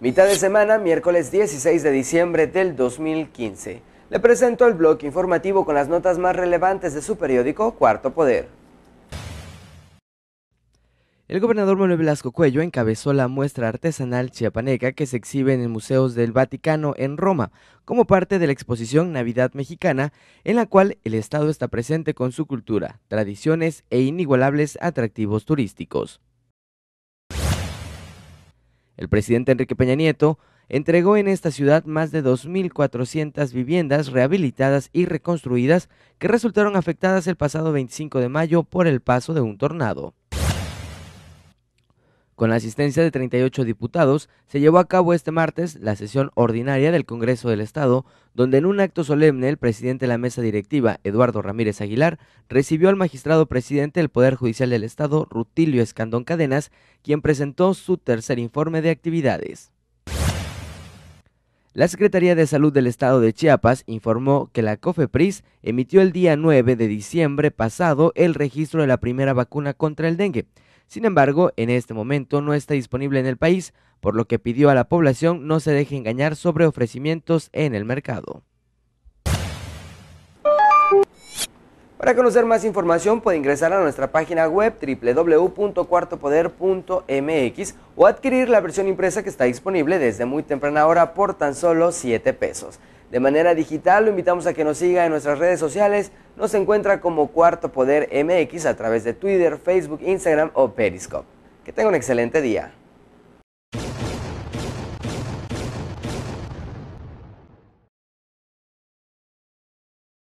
Mitad de semana, miércoles 16 de diciembre del 2015. Le presento el blog informativo con las notas más relevantes de su periódico Cuarto Poder. El gobernador Manuel Velasco Cuello encabezó la muestra artesanal chiapaneca que se exhibe en el Museo del Vaticano en Roma, como parte de la exposición Navidad Mexicana, en la cual el Estado está presente con su cultura, tradiciones e inigualables atractivos turísticos. El presidente Enrique Peña Nieto entregó en esta ciudad más de 2.400 viviendas rehabilitadas y reconstruidas que resultaron afectadas el pasado 25 de mayo por el paso de un tornado. Con la asistencia de 38 diputados, se llevó a cabo este martes la sesión ordinaria del Congreso del Estado, donde en un acto solemne el presidente de la mesa directiva, Eduardo Ramírez Aguilar, recibió al magistrado presidente del Poder Judicial del Estado, Rutilio Escandón Cadenas, quien presentó su tercer informe de actividades. La Secretaría de Salud del Estado de Chiapas informó que la COFEPRIS emitió el día 9 de diciembre pasado el registro de la primera vacuna contra el dengue. Sin embargo, en este momento no está disponible en el país, por lo que pidió a la población no se deje engañar sobre ofrecimientos en el mercado. Para conocer más información puede ingresar a nuestra página web www.cuartopoder.mx o adquirir la versión impresa que está disponible desde muy temprana hora por tan solo 7 pesos de manera digital. Lo invitamos a que nos siga en nuestras redes sociales. Nos encuentra como Cuarto Poder MX a través de Twitter, Facebook, Instagram o Periscope. Que tenga un excelente día.